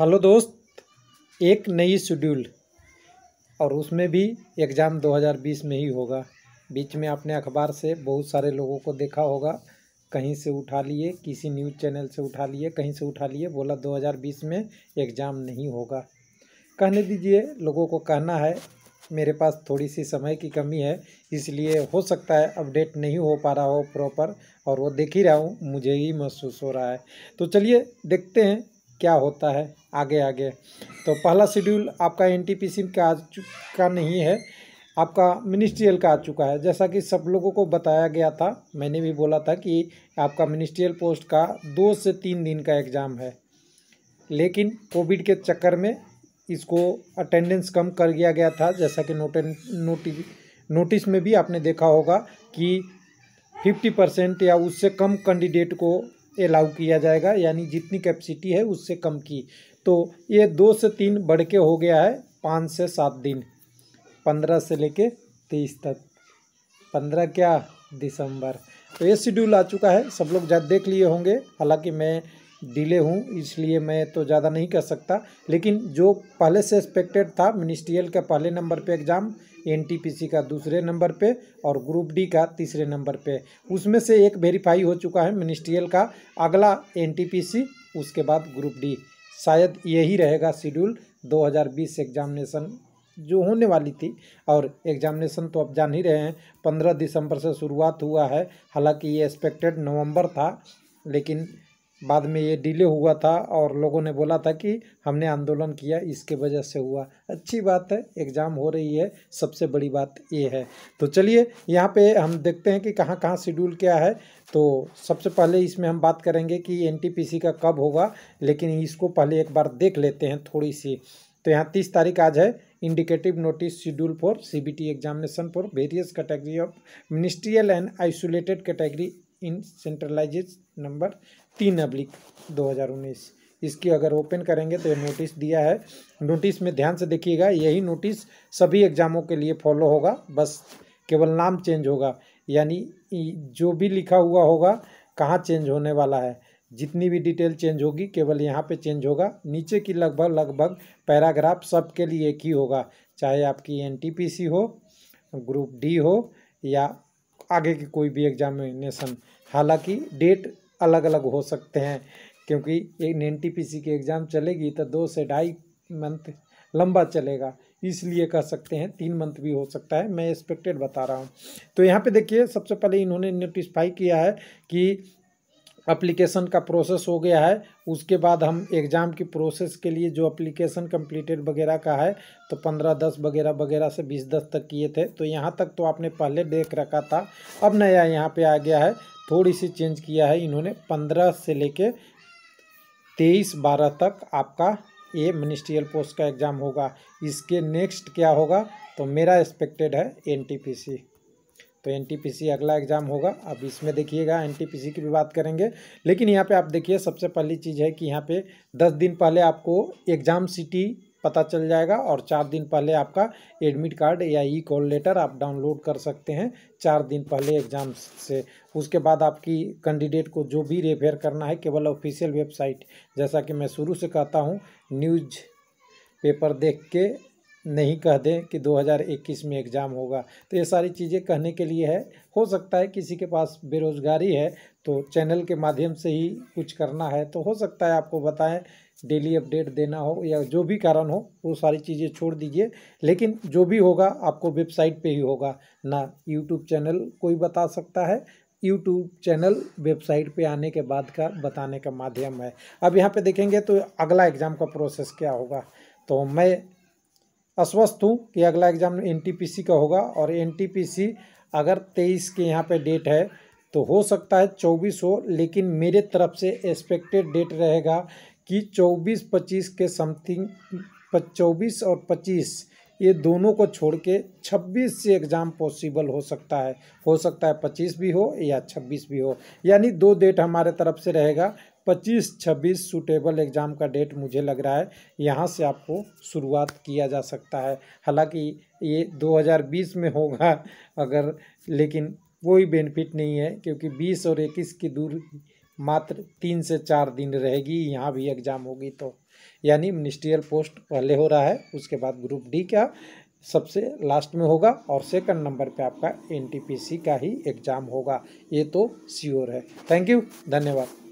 hello दोस्त एक नई शेड्यूल और उसमें भी एग्ज़ाम 2020 में ही होगा बीच में आपने अखबार से बहुत सारे लोगों को देखा होगा कहीं से उठा लिए किसी न्यूज़ चैनल से उठा लिए कहीं से उठा लिए बोला 2020 में एग्ज़ाम नहीं होगा कहने दीजिए लोगों को कहना है मेरे पास थोड़ी सी समय की कमी है इसलिए हो सकता है अपडेट नहीं हो पा रहा हो प्रॉपर और वो देख ही रहा हूँ मुझे ही महसूस हो रहा है तो चलिए देखते हैं क्या होता है आगे आगे तो पहला शेड्यूल आपका एन का आ का नहीं है आपका मिनिस्ट्रियल का आ चुका है जैसा कि सब लोगों को बताया गया था मैंने भी बोला था कि आपका मिनिस्ट्रियल पोस्ट का दो से तीन दिन का एग्ज़ाम है लेकिन कोविड के चक्कर में इसको अटेंडेंस कम कर दिया गया था जैसा कि नोट नोटि नोटिस में भी आपने देखा होगा कि फिफ्टी परसेंट या उससे कम कैंडिडेट को अलाउ किया जाएगा यानी जितनी कैपेसिटी है उससे कम की तो ये दो से तीन बढ़ के हो गया है पाँच से सात दिन पंद्रह से लेके तेईस तक पंद्रह क्या दिसंबर तो ये शेड्यूल आ चुका है सब लोग जब देख लिए होंगे हालांकि मैं डिले हूँ इसलिए मैं तो ज़्यादा नहीं कर सकता लेकिन जो पहले से एक्सपेक्टेड था मिनिस्ट्रियल का पहले नंबर पे एग्ज़ाम एनटीपीसी का दूसरे नंबर पे और ग्रुप डी का तीसरे नंबर पे उसमें से एक वेरीफाई हो चुका है मिनिस्ट्रियल का अगला एनटीपीसी उसके बाद ग्रुप डी शायद यही रहेगा शेड्यूल दो एग्जामिनेशन जो होने वाली थी और एग्जामिनेशन तो आप जान ही रहे हैं पंद्रह दिसंबर से शुरुआत हुआ है हालांकि ये एक्सपेक्टेड नवंबर था लेकिन बाद में ये डिले हुआ था और लोगों ने बोला था कि हमने आंदोलन किया इसके वजह से हुआ अच्छी बात है एग्ज़ाम हो रही है सबसे बड़ी बात ये है तो चलिए यहाँ पे हम देखते हैं कि कहाँ कहाँ शेड्यूल क्या है तो सबसे पहले इसमें हम बात करेंगे कि एनटीपीसी का कब होगा लेकिन इसको पहले एक बार देख लेते हैं थोड़ी सी तो यहाँ तीस तारीख आज है indicative notice schedule for the examination for various category of ministerial and isolated category in centralised number तीन अब्लिक दो इसकी अगर ओपन करेंगे तो ये नोटिस दिया है नोटिस में ध्यान से देखिएगा यही नोटिस सभी एग्ज़ामों के लिए फॉलो होगा बस केवल नाम चेंज होगा यानी जो भी लिखा हुआ होगा कहाँ चेंज होने वाला है जितनी भी डिटेल चेंज होगी केवल यहाँ पे चेंज होगा नीचे की लगभग लगभग पैराग्राफ सबके लिए एक ही होगा चाहे आपकी एनटीपीसी हो ग्रुप डी हो या आगे की कोई भी एग्जामिनेशन हालांकि डेट अलग अलग हो सकते हैं क्योंकि एक एन टी पी सी की एग्ज़ाम चलेगी तो दो से ढाई मंथ लंबा चलेगा इसलिए कह सकते हैं तीन मंथ भी हो सकता है मैं एक्सपेक्टेड बता रहा हूँ तो यहाँ पे देखिए सबसे पहले इन्होंने नोटिसफाई किया है कि अप्लीकेशन का प्रोसेस हो गया है उसके बाद हम एग्ज़ाम की प्रोसेस के लिए जो अप्लीकेशन कंप्लीटेड वगैरह का है तो पंद्रह दस वगैरह वगैरह से बीस दस तक किए थे तो यहाँ तक तो आपने पहले देख रखा था अब नया यहाँ पे आ गया है थोड़ी सी चेंज किया है इन्होंने पंद्रह से लेके तेईस बारह तक आपका ये मिनिस्ट्रियल पोस्ट का एग्ज़ाम होगा इसके नेक्स्ट क्या होगा तो मेरा एक्सपेक्टेड है एन तो एन अगला एग्ज़ाम होगा अब इसमें देखिएगा एन की भी बात करेंगे लेकिन यहाँ पे आप देखिए सबसे पहली चीज़ है कि यहाँ पे दस दिन पहले आपको एग्ज़ाम सिटी पता चल जाएगा और चार दिन पहले आपका एडमिट कार्ड या ई कॉल लेटर आप डाउनलोड कर सकते हैं चार दिन पहले एग्ज़ाम से उसके बाद आपकी कैंडिडेट को जो भी रेफेयर करना है केवल ऑफिशियल वेबसाइट जैसा कि मैं शुरू से कहता हूँ न्यूज पेपर देख के नहीं कह दें कि 2021 में एग्ज़ाम होगा तो ये सारी चीज़ें कहने के लिए है हो सकता है किसी के पास बेरोज़गारी है तो चैनल के माध्यम से ही कुछ करना है तो हो सकता है आपको बताएं डेली अपडेट देना हो या जो भी कारण हो वो सारी चीज़ें छोड़ दीजिए लेकिन जो भी होगा आपको वेबसाइट पे ही होगा ना यूट्यूब चैनल कोई बता सकता है यूट्यूब चैनल वेबसाइट पे आने के बाद का बताने का माध्यम है अब यहाँ पे देखेंगे तो अगला एग्ज़ाम का प्रोसेस क्या होगा तो मैं आश्वस्त हूँ कि अगला एग्ज़ाम एन का होगा और एन अगर तेईस के यहाँ पे डेट है तो हो सकता है चौबीस हो लेकिन मेरे तरफ से एक्सपेक्टेड डेट रहेगा कि चौबीस पच्चीस के समथिंग चौबीस और पच्चीस ये दोनों को छोड़ के छब्बीस से एग्ज़ाम पॉसिबल हो सकता है हो सकता है पच्चीस भी हो या छब्बीस भी हो यानी दो डेट हमारे तरफ से रहेगा पच्चीस छब्बीस सूटेबल एग्ज़ाम का डेट मुझे लग रहा है यहाँ से आपको शुरुआत किया जा सकता है हालांकि ये 2020 में होगा अगर लेकिन कोई बेनिफिट नहीं है क्योंकि 20 और 21 की दूर मात्र तीन से चार दिन रहेगी यहाँ भी एग्ज़ाम होगी तो यानी मिनिस्ट्रियल पोस्ट पहले हो रहा है उसके बाद ग्रुप डी का सबसे लास्ट में होगा और सेकंड नंबर पे आपका एनटीपीसी का ही एग्ज़ाम होगा ये तो श्योर है थैंक यू धन्यवाद